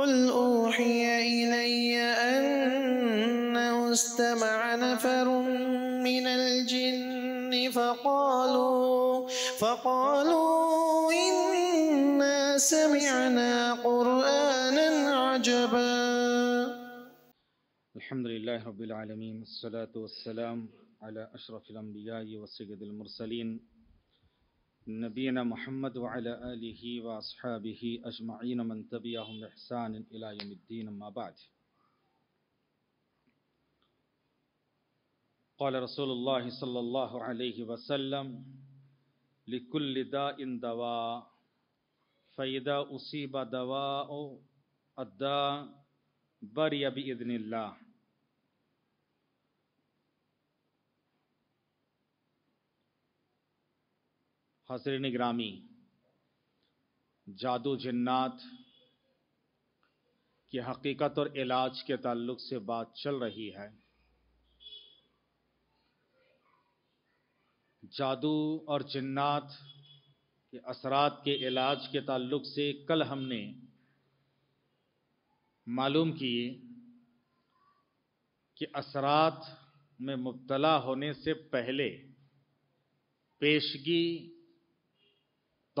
قل أوحي إلي أنه استمع نفر من الجن فقالوا فقالوا إنا سمعنا قرآنا عجبا الحمد لله رب العالمين الصلاة والسلام على أشرف الأنبياء وسيد المرسلين نبينا محمد وعلى آله وأصحابه أجمعين من تبعهم بإحسان إلى يوم الدين ما بعد قال رسول الله صلى الله عليه وسلم لكل داء دواء فإذا أصيب دواء الداء بري بإذن الله हजर जादू जन्नात की हकीकत और इलाज के ताल्लुक से बात चल रही है जादू और जन्नात के असरात के इलाज के ताल्लुक से कल हमने मालूम किए कि असरात में मुबतला होने से पहले पेशगी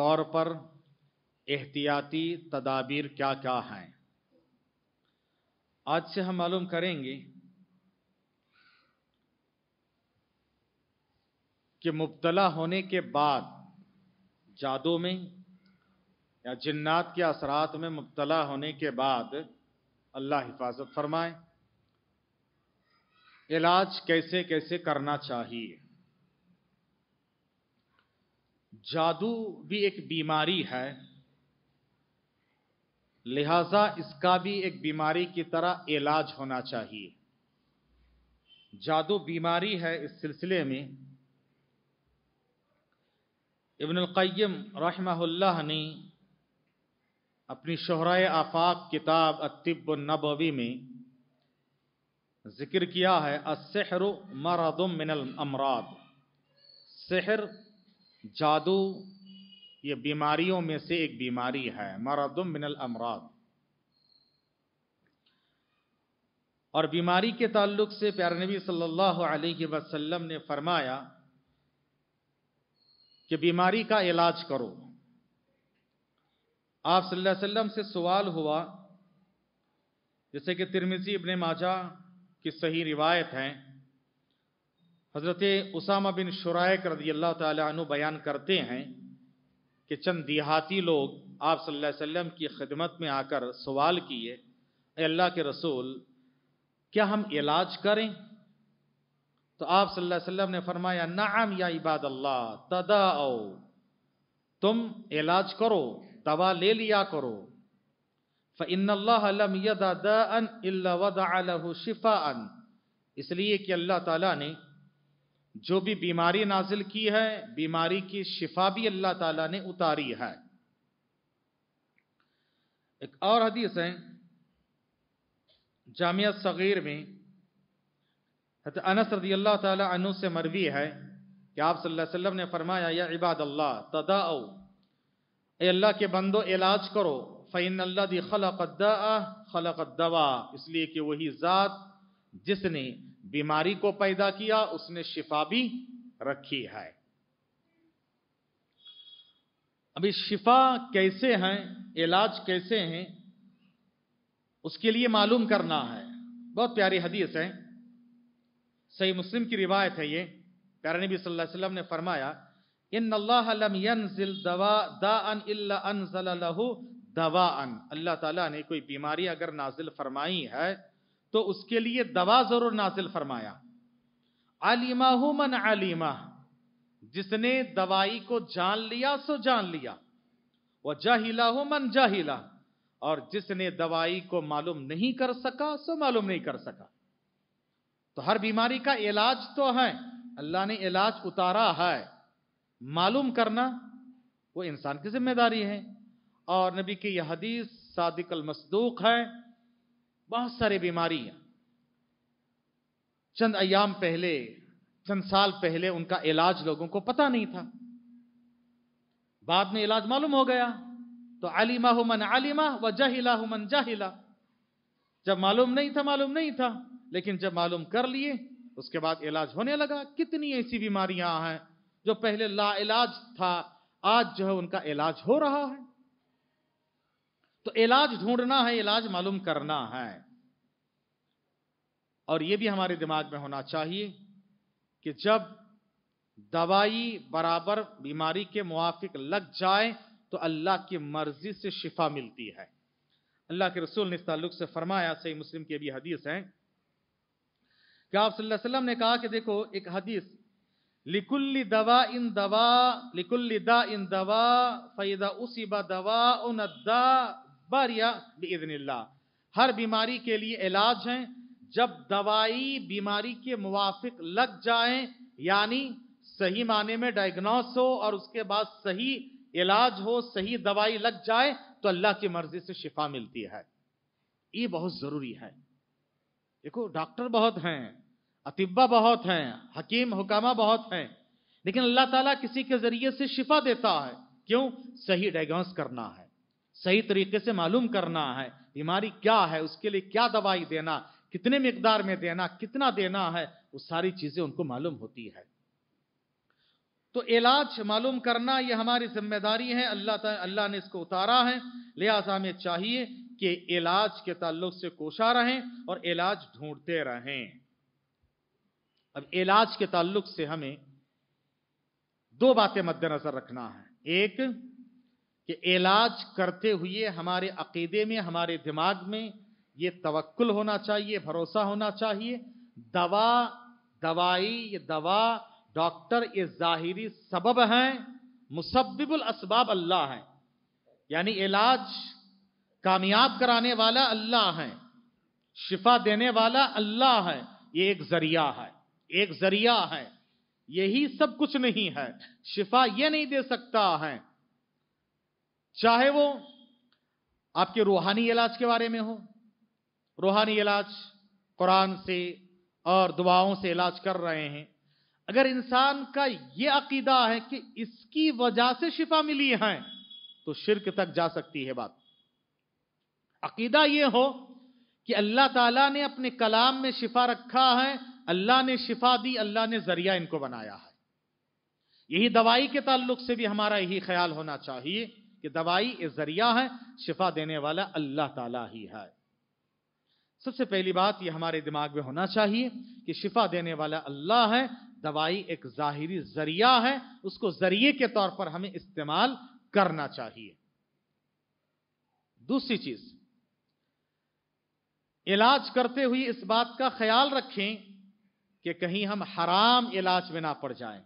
तौर पर एहतियाती तदाबीर क्या क्या हैं आज से हम मालूम करेंगे कि मुबतला होने के बाद जादू में या जिन्नात के असरात में मुबतला होने के बाद अल्लाह हिफाजत फरमाए इलाज कैसे कैसे करना चाहिए जादू भी एक बीमारी है लिहाजा इसका भी एक बीमारी की तरह इलाज होना चाहिए जादू बीमारी है इस सिलसिले में इबन क़य्यम रहमहुल्लाह ने अपनी शहरा आफाक किताब अतिब नबवी में ज़िक्र किया है असहर मरदुम मिनल अमराद सहर जादू ये बीमारियों में से एक बीमारी है मरदुम मिनल अमराद और बीमारी के ताल्लुक से प्यार नबी सल्लल्लाहु अलैहि वसल्लम ने फरमाया कि बीमारी का इलाज करो आप सल्लल्लाहु अलैहि वसल्लम से सवाल हुआ जैसे कि तिरमिजी इब्ने माजा की सही रिवायत हैं हज़रत उसामा बिन शुराक रदी अल्लाह तु बयान करते हैं कि चंद देहाती लोग आप सल्लल्लाहु अलैहि वसल्लम की खिदमत में आकर सवाल किए अल्लाह के रसूल क्या हम इलाज करें तो आप सल्लल्लाहु अलैहि वसल्लम ने फरमाया नाम या इबाद अल्लाह तदा तुम इलाज करो दवा ले लिया करो फ़िन शिफ़ा इसलिए कि अल्लाह ताला ने जो भी बीमारी नाजिल की है बीमारी की शिफा भी अल्लाह ताला ने उतारी है एक और हदीस है जामिया सग़ीर में अनस रदी अल्लाह अनु से मरवी है कि आप सल्लल्लाहु अलैहि वसल्लम ने फरमाया या इबाद अल्लाह तदाओ अल्लाह के बंदो इलाज करो फ़ैन अल्लाह दी खलकदा खलकदवा इसलिए कि वही ज़ात जिसने बीमारी को पैदा किया उसने शिफा भी रखी है अभी शिफा कैसे हैं इलाज कैसे हैं उसके लिए मालूम करना है बहुत प्यारी हदीस है सही मुस्लिम की रिवायत है ये प्यारे नबी सल्लल्लाहु अलैहि वसल्लम ने फरमाया इन अल्लाह लम दवा दा अन इल्ला अनजल लहू दवा अन अल्लाह ताला ने कोई बीमारी अगर नाजिल फरमाई है तो उसके लिए दवा ज़रूर नासिल फरमाया आलिमा मन आलिमा जिसने दवाई को जान लिया सो जान लिया वह जाहिला हो मन जाहिला और जिसने दवाई को मालूम नहीं कर सका सो मालूम नहीं कर सका तो हर बीमारी का इलाज तो है अल्लाह ने इलाज उतारा है मालूम करना वो इंसान की जिम्मेदारी है और नबी की यह हदीस सादिक मसदूक है बहुत सारी बीमारियां चंद अयाम पहले चंद साल पहले उनका इलाज लोगों को पता नहीं था बाद में इलाज मालूम हो गया तो आलिमा मन आलिमा व जाहिला मन जाहिला जब मालूम नहीं था मालूम नहीं था लेकिन जब मालूम कर लिए उसके बाद इलाज होने लगा कितनी ऐसी बीमारियां हैं जो पहले ला इलाज था आज जो है उनका इलाज हो रहा है तो इलाज ढूंढना है इलाज मालूम करना है और यह भी हमारे दिमाग में होना चाहिए कि जब दवाई बराबर बीमारी के मुआफिक लग जाए तो अल्लाह की मर्जी से शिफा मिलती है अल्लाह के रसूल ने इस ताल्लुक से फरमाया सही मुस्लिम की भी हदीस है कि आप सल्लम ने कहा कि देखो एक हदीस लिकुल्ली दवा इन दवा लिकुल्ली दा इन दवा फ़ैदा उसीबा दवा उन दा बरिया बदनल्ला हर बीमारी के लिए इलाज हैं जब दवाई बीमारी के मुआफिक लग जाए यानी सही माने में डायग्नोस हो और उसके बाद सही इलाज हो सही दवाई लग जाए तो अल्लाह की मर्जी से शिफा मिलती है ये बहुत ज़रूरी है देखो डॉक्टर बहुत हैं अतिब्बा बहुत हैं हकीम हुकामा बहुत हैं लेकिन अल्लाह ताला किसी के ज़रिए से शिफा देता है क्यों सही डायग्नोस करना है सही तरीके से मालूम करना है बीमारी क्या है उसके लिए क्या दवाई देना कितने मकदार में देना कितना देना है वो सारी चीज़ें उनको मालूम होती है तो इलाज मालूम करना ये हमारी जिम्मेदारी है अल्लाह अल्लाह ने इसको उतारा है लिहाजा हमें चाहिए कि इलाज के ताल्लुक से कोशा रहें और इलाज ढूंढते रहें अब इलाज के ताल्लुक से हमें दो बातें मद्देनजर रखना है एक कि इलाज करते हुए हमारे अकीदे में हमारे दिमाग में ये तवक्ल होना चाहिए भरोसा होना चाहिए दवा दवाई ये दवा डॉक्टर ये ज़ाहिरी सबब हैं मुसब्बिबुल असबाब अल्लाह हैं यानी इलाज कामयाब कराने वाला अल्लाह है शिफा देने वाला अल्लाह है ये एक जरिया है एक जरिया है यही सब कुछ नहीं है शिफा ये नहीं दे सकता है चाहे वो आपके रूहानी इलाज के बारे में हो रूहानी इलाज कुरान से और दुआओं से इलाज कर रहे हैं अगर इंसान का ये अकीदा है कि इसकी वजह से शिफा मिली है तो शिरक तक जा सकती है बात अकीदा ये हो कि अल्लाह ताला ने अपने कलाम में शिफा रखा है अल्लाह ने शिफा दी अल्लाह ने जरिया इनको बनाया है यही दवाई के ताल्लुक से भी हमारा यही ख्याल होना चाहिए कि दवाई एक जरिया है शिफा देने वाला अल्लाह ताला ही है सबसे पहली बात यह हमारे दिमाग में होना चाहिए कि शिफा देने वाला अल्लाह है दवाई एक ज़ाहिरी जरिया है उसको जरिए के तौर पर हमें इस्तेमाल करना चाहिए दूसरी चीज इलाज करते हुए इस बात का ख्याल रखें कि कहीं हम हराम इलाज में ना पड़ जाएं,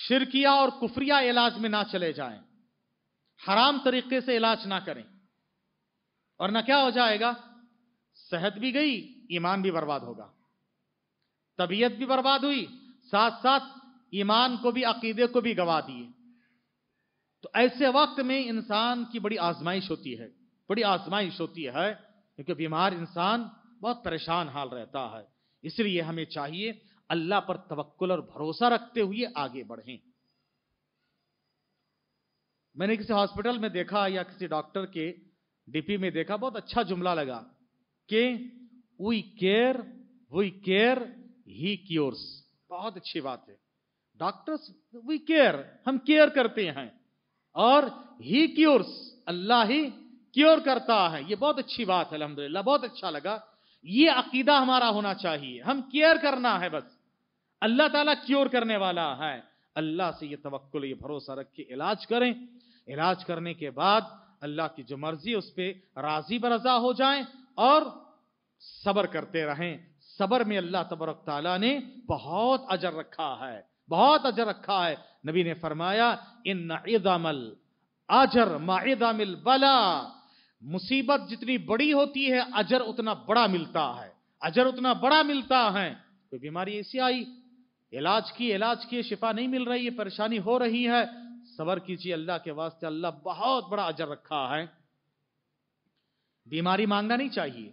शिरकिया और कुफरिया इलाज में ना चले जाएं। हराम तरीके से इलाज ना करें और ना क्या हो जाएगा सेहत भी गई ईमान भी बर्बाद होगा तबीयत भी बर्बाद हुई साथ साथ ईमान को भी अकीदे को भी गवा दिए तो ऐसे वक्त में इंसान की बड़ी आजमाइश होती है बड़ी आजमाइश होती है क्योंकि बीमार इंसान बहुत परेशान हाल रहता है इसलिए हमें चाहिए अल्लाह पर तवक्ल और भरोसा रखते हुए आगे बढ़ें मैंने किसी हॉस्पिटल में देखा या किसी डॉक्टर के डीपी में देखा बहुत अच्छा जुमला लगा कि we care we care he cures बहुत अच्छी बात है डॉक्टर्स वी केयर हम केयर करते हैं और ही क्योर्स अल्लाह ही क्योर करता है ये बहुत अच्छी बात है अलहमदिल्ला बहुत अच्छा लगा ये अकीदा हमारा होना चाहिए हम केयर करना है बस अल्लाह ताला क्योर करने वाला है अल्लाह से ये तवक्ल ये भरोसा रख के इलाज करें इलाज करने के बाद अल्लाह की जो मर्जी उस पर राजी बरजा हो जाए और सबर करते रहें सबर में अल्लाह तबरक तला ने बहुत अजर रखा है बहुत अजर रखा है नबी ने फरमाया इन इदामल अजर मादामिल बला मुसीबत जितनी बड़ी होती है अजर उतना बड़ा मिलता है अजर उतना बड़ा मिलता है कोई बीमारी ऐसी आई इलाज की इलाज की शिफा नहीं मिल रही है परेशानी हो रही है सबर कीजिए अल्लाह के वास्ते अल्लाह बहुत बड़ा अजर रखा है बीमारी मांगना नहीं चाहिए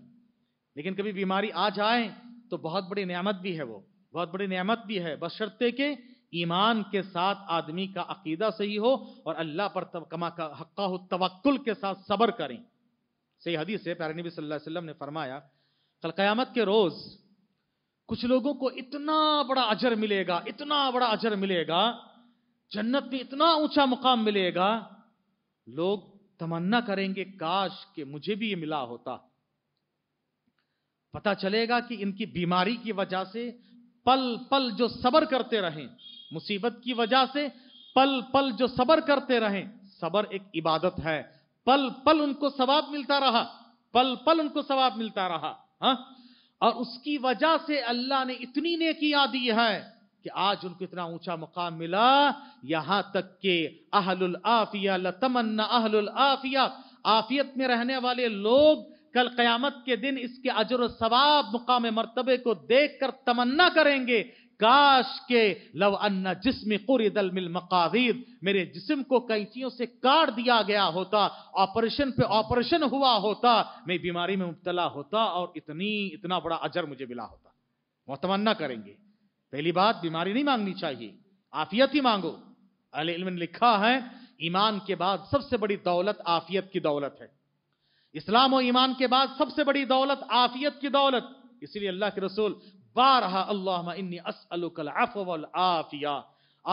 लेकिन कभी बीमारी आ जाए तो बहुत बड़ी नियामत भी है वो बहुत बड़ी नियामत भी है बस शर्ते के ईमान के साथ आदमी का अकीदा सही हो और अल्लाह पर कमा का हक्का तवक्ल के साथ सबर करें सही हदीस है प्यारे नबी सल्लल्लाहु अलैहि वसल्लम ने फरमाया कल क़यामत के रोज़ कुछ लोगों को इतना बड़ा अजर मिलेगा इतना बड़ा अजर मिलेगा जन्नत में इतना ऊंचा मुकाम मिलेगा लोग तमन्ना करेंगे काश के मुझे भी ये मिला होता पता चलेगा कि इनकी बीमारी की वजह से पल पल जो सबर करते रहें मुसीबत की वजह से पल पल जो सबर करते रहें सबर एक इबादत है पल पल उनको सवाब मिलता रहा पल पल उनको सवाब मिलता रहा हा? और उसकी वजह से अल्लाह ने इतनी नेकिया दी है कि आज उनको इतना ऊंचा मुकाम मिला यहां तक के अहलुल आफिया लतमन्ना अहलुल आफिया आफियत में रहने वाले लोग कल कयामत के दिन इसके अजर सवाब मुकाम मरतबे को देख कर तमन्ना करेंगे काश के लव अन्ना जिसम दल मिल मकावीद मेरे जिसम को कैंचियों से काट दिया गया होता ऑपरेशन पे ऑपरेशन हुआ होता मैं बीमारी में मुबतला होता और इतनी इतना बड़ा अजर मुझे मिला होता वह तमन्ना करेंगे पहली बात बीमारी नहीं मांगनी चाहिए आफियत ही मांगो अल इल्म ने लिखा है ईमान के बाद सबसे बड़ी दौलत आफियत की दौलत है इस्लाम और ईमान के बाद सबसे बड़ी दौलत आफियत की दौलत इसलिए अल्लाह के रसूल रहा अल्लाह इन्नी अफवल आफिया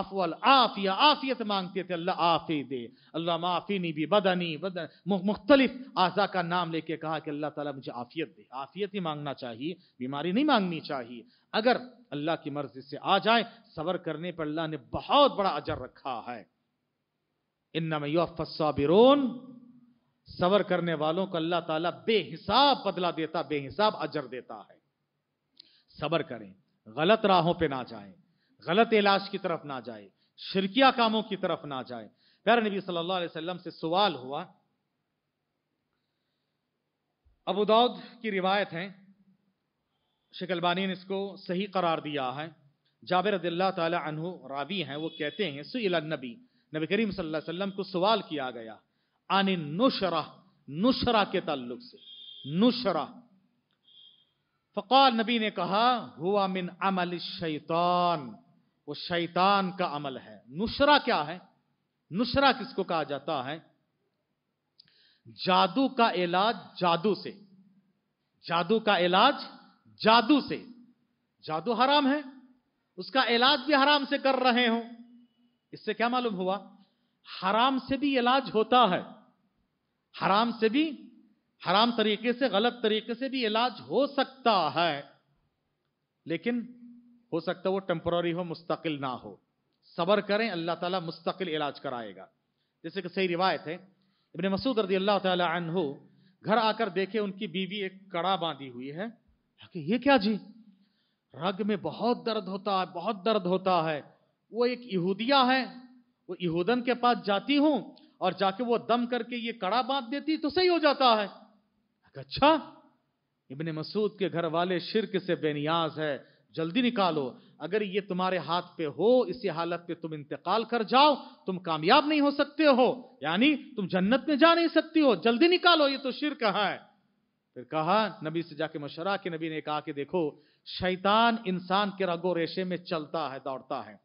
अफवल आफिया आफियत मांगते थे अल्लाह आफी दे अल्लाह नहीं भी बदनी बदन मुख्तलिफ आज़ा का नाम लेके कहा कि अल्लाह ताला मुझे आफियत दे आफियत ही मांगना चाहिए बीमारी नहीं मांगनी चाहिए अगर अल्लाह की मर्जी से आ जाए सबर करने पर अल्लाह ने बहुत बड़ा अजर रखा है इन नमयबिरून सबर करने वालों को अल्लाह ताला बेहिसाब बदला देता बेहिसाब अजर देता है सबर करें गलत राहों पे ना जाएं गलत इलाज की तरफ ना जाए शिरकिया कामों की तरफ ना जाए प्यारे नबी सल्लल्लाहु अलैहि वसल्लम से सवाल हुआ अबू दाऊद की रिवायत है शिकलबानी ने इसको सही करार दिया है जाबिर रदिल्ला ताला अनहु रावी हैं वो कहते हैं सुइला नबी नबी करीम सल्लल्लाहु अलैहि वसल्लम को सवाल किया गया आने नुशरा नुशरा के ताल्लुक से नुशरा फ़कौल नबी ने कहा हुआ मिन अमल शैतान वो शैतान का अमल है नुसरा क्या है नुसरा किसको कहा जाता है जादू का इलाज जादू से जादू का इलाज जादू से जादू हराम है उसका इलाज भी हराम से कर रहे हो इससे क्या मालूम हुआ हराम से भी इलाज होता है हराम से भी हराम तरीके से गलत तरीके से भी इलाज हो सकता है लेकिन हो सकता वो टेम्पररी हो मुस्तकिल ना हो सबर करें अल्लाह ताला मुस्तकिल इलाज कराएगा जैसे कि सही रिवायत है इबन मसूद रदी अल्लाह तहु घर आकर देखे उनकी बीवी एक कड़ा बांधी हुई है कि ये क्या जी रग में बहुत दर्द होता है बहुत दर्द होता है वो एक यहूदिया है वो यहूदन के पास जाती हूँ और जाके वो दम करके ये कड़ा बांध देती तो सही हो जाता है अच्छा इबन मसूद के घर वाले शिरक से बेनियाज है जल्दी निकालो अगर ये तुम्हारे हाथ पे हो इसी हालत पे तुम इंतकाल कर जाओ तुम कामयाब नहीं हो सकते हो यानी तुम जन्नत में जा नहीं सकती हो जल्दी निकालो ये तो शिर कहा है फिर कहा नबी से जाके मशरा के नबी ने कहा कि देखो शैतान इंसान के रगो रेशे में चलता है दौड़ता है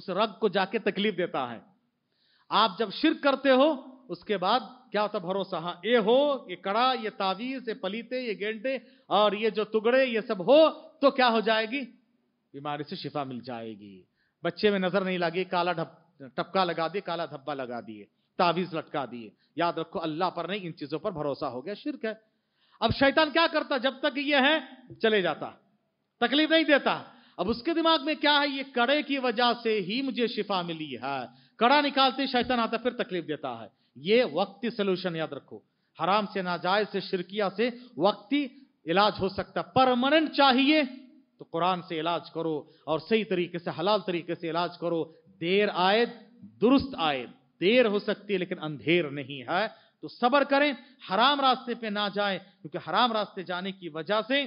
उस रग को जाके तकलीफ देता है आप जब शिर करते हो उसके बाद क्या होता भरोसा हाँ ये हो ये कड़ा ये तावीज ये पलीते ये गेंटे और ये जो तुगड़े ये सब हो तो क्या हो जाएगी बीमारी से शिफा मिल जाएगी बच्चे में नजर नहीं लगी काला ढप टपका लगा दिए काला धब्बा लगा दिए तावीज लटका दिए याद रखो अल्लाह पर नहीं इन चीजों पर भरोसा हो गया शिरक है अब शैतान क्या करता जब तक ये है चले जाता तकलीफ नहीं देता अब उसके दिमाग में क्या है ये कड़े की वजह से ही मुझे शिफा मिली है कड़ा निकालते शैतान आता फिर तकलीफ देता है ये वक्ती सोल्यूशन याद रखो हराम से नाजायज से शिरकिया से वक्ती इलाज हो सकता परमानेंट चाहिए तो कुरान से इलाज करो और सही तरीके से हलाल तरीके से इलाज करो देर आए दुरुस्त आए देर हो सकती है लेकिन अंधेर नहीं है तो सबर करें हराम रास्ते पे ना जाए क्योंकि हराम रास्ते जाने की वजह से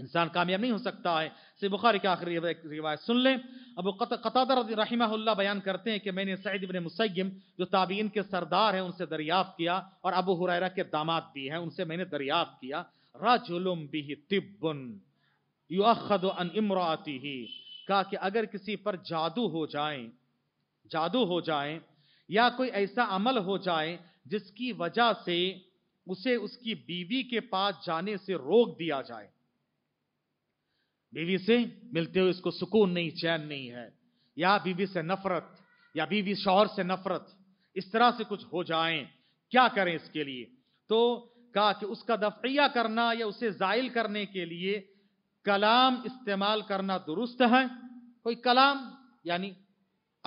इंसान कामयाब नहीं हो सकता है सिर्फ बुखारी की आखिरी रिवायत सुन लें अब कतादर रही बयान करते हैं कि मैंने सैद इबन मुसैम जो ताबीन के सरदार हैं उनसे दरियाफ़ किया और अबू हुरैरा के दामाद भी हैं उनसे मैंने दरियाफ़ किया राजुलम बिही तिब्बन युखद अन इमराती ही कहा कि अगर किसी पर जादू हो जाए जादू हो जाए या कोई ऐसा अमल हो जाए जिसकी वजह से उसे उसकी बीवी के पास जाने से रोक दिया जाए बीवी से मिलते हुए इसको सुकून नहीं चैन नहीं है या बीवी से नफरत या बीवी शौहर से नफरत इस तरह से कुछ हो जाए क्या करें इसके लिए तो कहा कि उसका दफिया करना या उसे जायल करने के लिए कलाम इस्तेमाल करना दुरुस्त है कोई कलाम यानी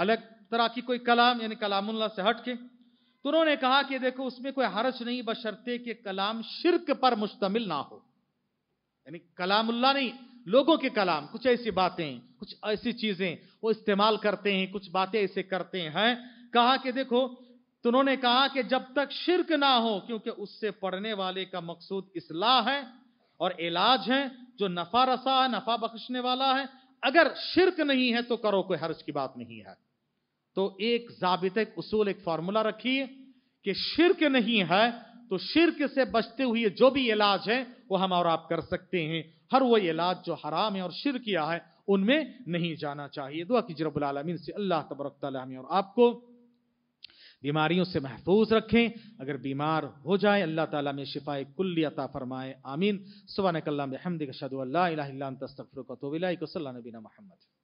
अलग तरह की कोई कलाम यानी कलामुल्ला से हट के तो उन्होंने कहा कि देखो उसमें कोई हर्ज नहीं बशर्ते कि कलाम शिरक पर मुश्तमिल ना हो यानी कलामुल्ला नहीं लोगों के कलाम कुछ ऐसी बातें कुछ ऐसी चीजें वो इस्तेमाल करते हैं कुछ बातें ऐसे करते हैं कहा कि देखो तो उन्होंने कहा कि जब तक शिरक ना हो क्योंकि उससे पढ़ने वाले का मकसूद इसलाह है और इलाज है जो नफा रसा है नफा बख्शने वाला है अगर शिरक नहीं है तो करो कोई हर्ज की बात नहीं है तो एक जाबित एक उसूल एक फॉर्मूला रखिए कि शिरक नहीं है तो शिरक से बचते हुए जो भी इलाज है वो हम और आप कर सकते हैं हर वो इलाज जो हराम है और शिर किया है उनमें नहीं जाना चाहिए दुआ की जरबालमीन से अल्लाह तबरक और आपको बीमारियों से महफूज रखें अगर बीमार हो जाए अल्लाह ताला में शिफाए कुल्ली अता फरमाए आमीन सुबह नकल्ला हमद शदल्ला तस्तफ़र तो नबीना महमद